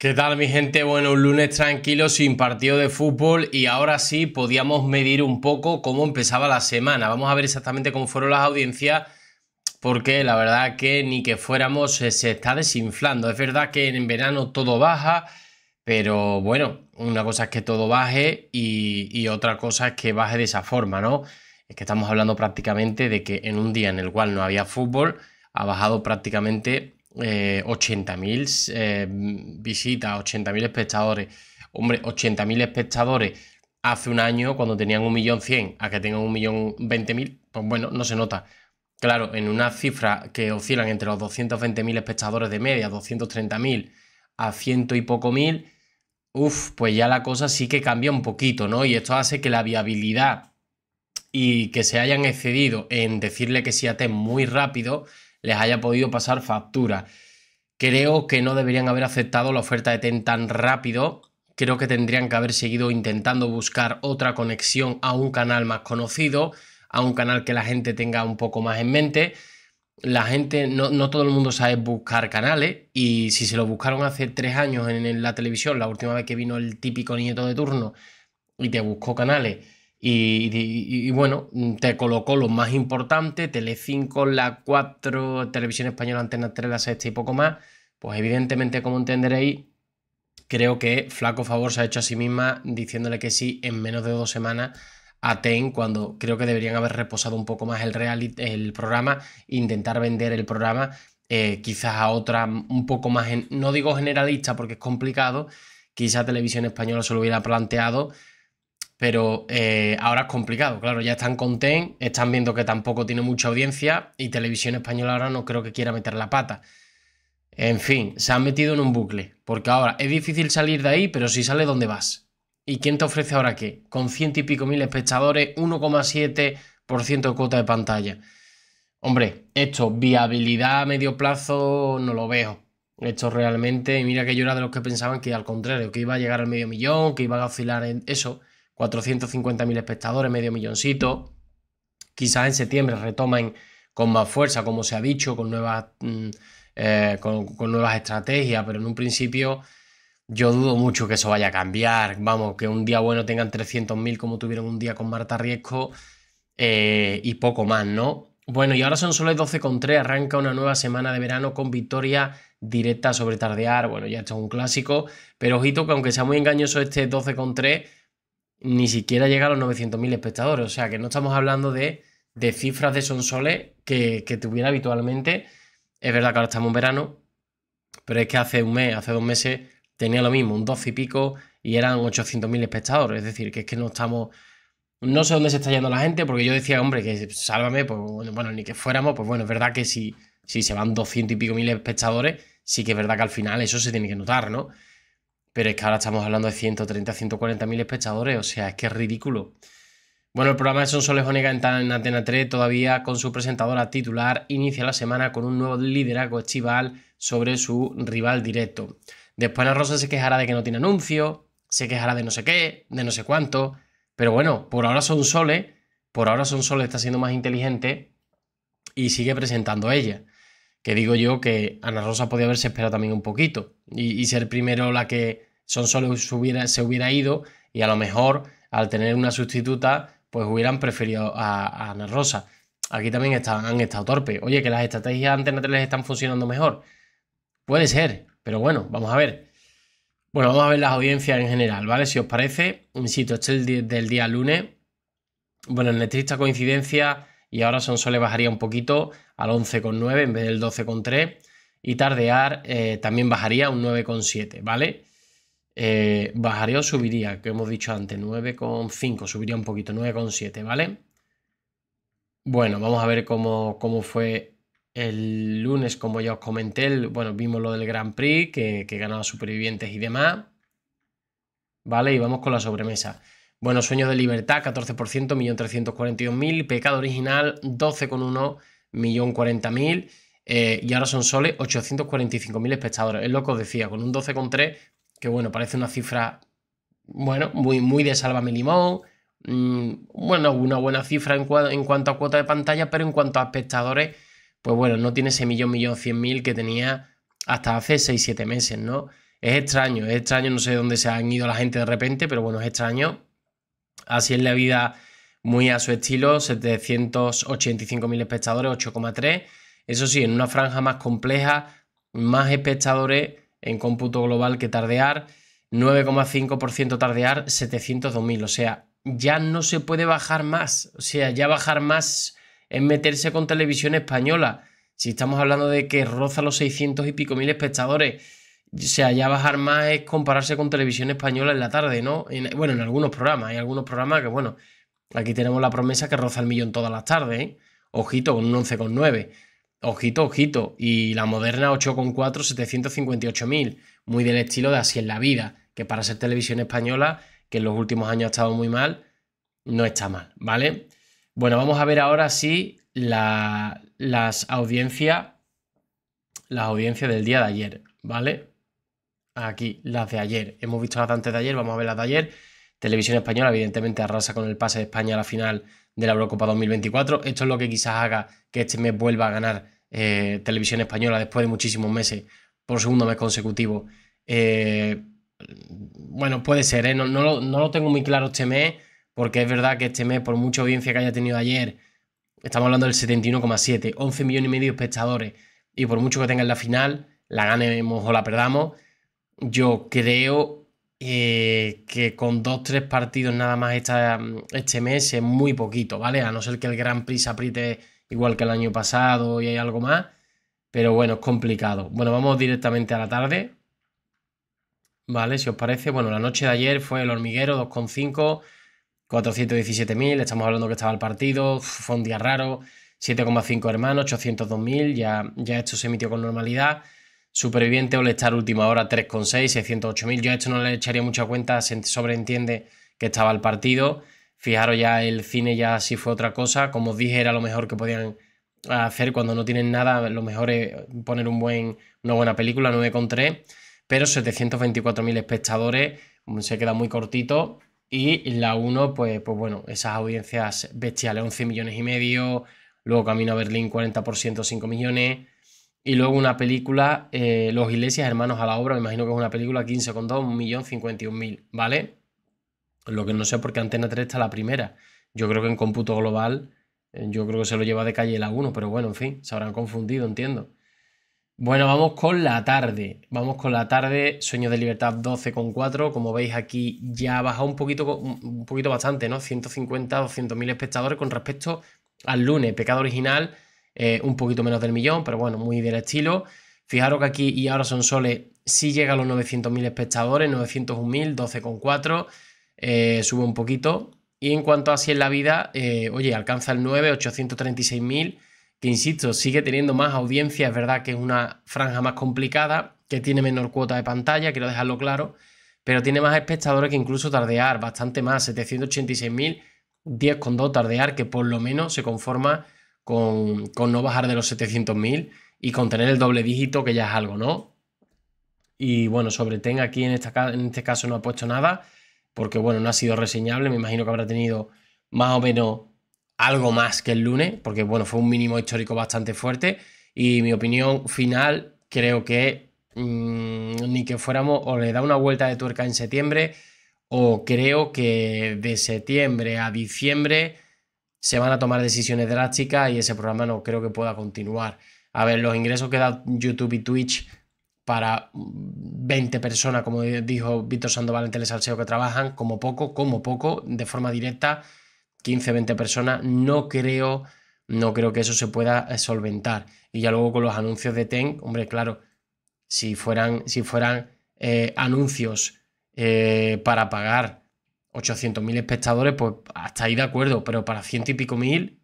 ¿Qué tal mi gente? Bueno, un lunes tranquilo sin partido de fútbol y ahora sí podíamos medir un poco cómo empezaba la semana. Vamos a ver exactamente cómo fueron las audiencias porque la verdad que ni que fuéramos eh, se está desinflando. Es verdad que en verano todo baja, pero bueno, una cosa es que todo baje y, otra cosa es que baje de esa forma, ¿no? Es que estamos hablando prácticamente de que en un día en el cual no había fútbol ha bajado prácticamente 80.000 eh, eh, visitas, 80.000 espectadores. Hombre, 80.000 espectadores hace un año cuando tenían 1.100.000 a que tengan 1.020.000, pues bueno, no se nota. Claro, en una cifra que oscilan entre los 220.000 espectadores de media, 230.000 a ciento y poco mil, uff, pues ya la cosa sí que cambia un poquito, ¿no? Y esto hace que la viabilidad y que se hayan excedido en decirle que sí a muy rápido, les haya podido pasar factura. Creo que no deberían haber aceptado la oferta de TEN tan rápido. Creo que tendrían que haber seguido intentando buscar otra conexión a un canal más conocido, a un canal que la gente tenga un poco más en mente. La gente, no, todo el mundo sabe buscar canales y si se lo buscaron hace tres años en, en la televisión, la última vez que vino el típico nieto de turno y te buscó canales y, bueno, te colocó lo más importante, Tele5, La 4, Televisión Española, Antena 3, La 6 y poco más. Pues evidentemente, como entenderéis, creo que flaco favor se ha hecho a sí misma diciéndole que sí en menos de dos semanas a Ten cuando creo que deberían haber reposado un poco más el, el programa, intentar vender el programa eh, quizás a otra un poco más, no digo generalista porque es complicado, quizá Televisión Española se lo hubiera planteado, pero eh, ahora es complicado, claro, ya están con TEN, están viendo que tampoco tiene mucha audiencia y Televisión Española ahora no creo que quiera meter la pata. En fin, se han metido en un bucle, porque ahora es difícil salir de ahí, pero si sale, ¿dónde vas? ¿Y quién te ofrece ahora qué? Con ciento y pico mil espectadores, 1,7% de cuota de pantalla. Hombre, esto, viabilidad a medio plazo, no lo veo. Esto realmente, mira que yo era de los que pensaban que al contrario, que iba a llegar al medio millón, que iba a oscilar en eso. 450.000 espectadores, medio milloncito. Quizás en septiembre retomen con más fuerza, como se ha dicho, con nuevas, mm, eh, con, nuevas estrategias, pero en un principio yo dudo mucho que eso vaya a cambiar. Vamos, que un día bueno tengan 300.000 como tuvieron un día con Marta Riesco eh, y poco más, ¿no? Bueno, y ahora son solo las 12.3, arranca una nueva semana de verano con victoria directa sobre Tardear. Bueno, ya esto es un clásico, pero ojito que aunque sea muy engañoso este 12.3, ni siquiera llega a los 900.000 espectadores. O sea, que no estamos hablando de, cifras de Sonsoles que, que, tuviera habitualmente. Es verdad que ahora estamos en verano, pero es que hace un mes, hace dos meses, tenía lo mismo, un 12 y pico, y eran 800.000 espectadores. Es decir, que es que no estamos... No sé dónde se está yendo la gente, porque yo decía, hombre, que sálvame, pues bueno, ni que fuéramos, pues bueno, es verdad que si, si se van 200 y pico mil espectadores, sí que es verdad que al final eso se tiene que notar, ¿no? Pero es que ahora estamos hablando de 130, 140 mil espectadores, o sea, es que es ridículo. Bueno, el programa de Sole Jónica en Antena 3 todavía con su presentadora titular inicia la semana con un nuevo liderazgo Chival, sobre su rival directo. Después Ana Rosa se quejará de que no tiene anuncio, se quejará de no sé qué, de no sé cuánto, pero bueno, por ahora son Sole, por ahora son Sole está siendo más inteligente y sigue presentando ella que digo yo que Ana Rosa podía haberse esperado también un poquito y, ser primero la que Son solo se hubiera, se hubiera ido y a lo mejor al tener una sustituta pues hubieran preferido a, Ana Rosa. Aquí también están, han estado torpes. Oye, que las estrategias antenatales están funcionando mejor. Puede ser, pero bueno, vamos a ver. Bueno, vamos a ver las audiencias en general, ¿vale? Si os parece, insisto, este del día lunes. Bueno, en triste coincidencia y ahora le bajaría un poquito al 11,9 en vez del 12,3 y Tardear eh, también bajaría un 9,7, ¿vale? Eh, bajaría o subiría, que hemos dicho antes, 9,5, subiría un poquito, 9,7, ¿vale? Bueno, vamos a ver cómo, cómo, fue el lunes, como ya os comenté, bueno, vimos lo del Grand Prix, que, que ganaba supervivientes y demás, ¿vale? Y vamos con la sobremesa. Bueno, Sueños de Libertad, 14%, 1.341.000. Pecado Original, 12,1, 1.040.000. Eh, y ahora son soles 845.000 espectadores. Es lo que os decía, con un 12,3, que bueno, parece una cifra, bueno, muy, muy de Sálvame Limón. Mm, bueno, una buena cifra en, en cuanto a cuota de pantalla, pero en cuanto a espectadores, pues bueno, no tiene ese millón, millón, cien mil que tenía hasta hace 6-7 meses, ¿no? Es extraño, es extraño, no sé dónde se han ido la gente de repente, pero bueno, es extraño Así es la vida muy a su estilo, 785.000 espectadores, 8,3. Eso sí, en una franja más compleja, más espectadores en cómputo global que tardear, 9,5% tardear, 702.000. O sea, ya no se puede bajar más. O sea, ya bajar más es meterse con televisión española. Si estamos hablando de que roza los 600 y pico mil espectadores o sea, ya bajar más es compararse con televisión española en la tarde, ¿no? bueno, en algunos programas, hay algunos programas que, bueno, aquí tenemos la promesa que roza el millón todas las tardes, ¿eh? Ojito, con un 11,9. Ojito, ojito. Y la moderna 8,4, 758.000. Muy del estilo de Así en la vida, que para ser televisión española, que en los últimos años ha estado muy mal, no está mal, ¿vale? Bueno, vamos a ver ahora sí la, las audiencias, las audiencias del día de ayer, ¿vale? aquí las de ayer. Hemos visto las de antes de ayer, vamos a ver las de ayer. Televisión Española, evidentemente, arrasa con el pase de España a la final de la Eurocopa 2024. Esto es lo que quizás haga que este mes vuelva a ganar eh, Televisión Española después de muchísimos meses, por segundo mes consecutivo. Eh, bueno, puede ser, ¿eh? no, no, lo, tengo muy claro este mes, porque es verdad que este mes, por mucha audiencia que haya tenido ayer, estamos hablando del 71,7, 11 millones y medio de espectadores, y por mucho que tenga en la final, la ganemos o la perdamos, yo creo eh, que con dos, tres partidos nada más esta, este mes es muy poquito, ¿vale? A no ser que el Gran Prix se apriete igual que el año pasado y hay algo más. Pero bueno, es complicado. Bueno, vamos directamente a la tarde. ¿Vale? Si os parece. Bueno, la noche de ayer fue el hormiguero 2,5, 417.000. Estamos hablando que estaba el partido. Fue un día raro. 7,5 hermanos, 802.000. Ya, ya esto se emitió con normalidad. Superviviente o le estar última hora 3,6, 608.000. Yo a esto no le echaría mucha cuenta, se sobreentiende que estaba el partido. Fijaros ya, el cine ya sí fue otra cosa. Como os dije, era lo mejor que podían hacer cuando no tienen nada. Lo mejor es poner una buena película, 9,3. Pero 724.000 espectadores mm, se queda muy cortito. Y la 1, pues, pues bueno, esas audiencias bestiales, 11 millones y medio. Luego Camino a Berlín, 40%, 5 millones. Y luego una película, eh, Los Iglesias Hermanos a la Obra, me imagino que es una película 15,2, mil ¿vale? Lo que no sé por qué Antena 3 está la primera. Yo creo que en cómputo global, eh, yo creo que se lo lleva de calle la 1, pero bueno, en fin, se habrán confundido, entiendo. Bueno, vamos con la tarde. Vamos con la tarde, Sueños de Libertad 12,4. Como veis aquí ya ha bajado un poquito, un poquito bastante, ¿no? 150, 200 mil espectadores con respecto al lunes. Pecado original eh, un poquito menos del millón, pero bueno, muy del estilo. Fijaros que aquí y ahora son soles, sí llega a los 900.000 espectadores, 901.000, 12,4, eh, sube un poquito. Y en cuanto a si en la vida, eh, oye, alcanza el 9, 836.000, que insisto, sigue teniendo más audiencia, es verdad que es una franja más complicada, que tiene menor cuota de pantalla, quiero dejarlo claro, pero tiene más espectadores que incluso Tardear, bastante más, 786.000, 10,2 Tardear, que por lo menos se conforma con, no bajar de los 700.000 y con tener el doble dígito, que ya es algo, ¿no? Y bueno, sobre Ten aquí en, esta, en este caso no ha puesto nada, porque bueno, no ha sido reseñable, me imagino que habrá tenido más o menos algo más que el lunes, porque bueno, fue un mínimo histórico bastante fuerte. Y mi opinión final, creo que mm, ni que fuéramos o le da una vuelta de tuerca en septiembre, o creo que de septiembre a diciembre se van a tomar decisiones drásticas y ese programa no creo que pueda continuar. A ver, los ingresos que da YouTube y Twitch para 20 mm, personas, como dijo Víctor Sandoval en Telesalseo, que trabajan como poco, como poco, de forma directa, 15, 20 personas, no creo, no creo que eso se pueda eh, solventar. Y ya luego con los anuncios de Ten, hombre, claro, si fueran, si fueran eh, anuncios eh, para pagar 800.000 espectadores, pues hasta ahí de acuerdo, pero para ciento y pico mil,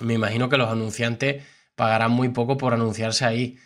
me imagino que los anunciantes pagarán muy poco por anunciarse ahí.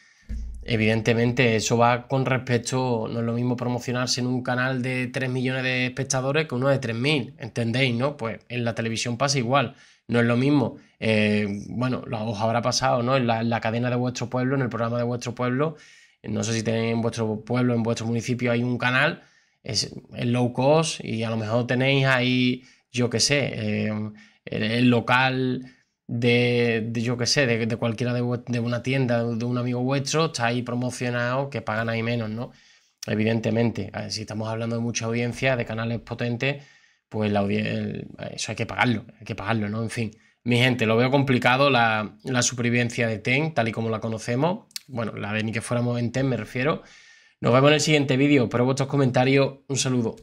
Evidentemente, eso va con respecto, no es lo mismo promocionarse en un canal de 3 millones de espectadores que uno de 3.000, ¿entendéis? ¿No? Pues en la televisión pasa igual, no es lo mismo. Eh, bueno la hoja habrá pasado, ¿no? En la, en la cadena de vuestro pueblo, en el programa de vuestro pueblo, no sé si tenéis en vuestro pueblo, en vuestro municipio hay un canal es low cost y a lo mejor tenéis ahí, yo qué sé, em, el local de, de yo qué sé, de, de cualquiera de, de, una tienda, de un amigo vuestro, está ahí promocionado, que pagan ahí menos, ¿no? Evidentemente, si estamos hablando de mucha audiencia, de canales potentes, pues la eso hay que pagarlo, hay que pagarlo, ¿no? En fin, mi gente, lo veo complicado la, la supervivencia de TEN, tal y como la conocemos. Bueno, la de ni que fuéramos en TEN me refiero. Nos vemos en el siguiente vídeo. Espero vuestros comentarios. Un saludo.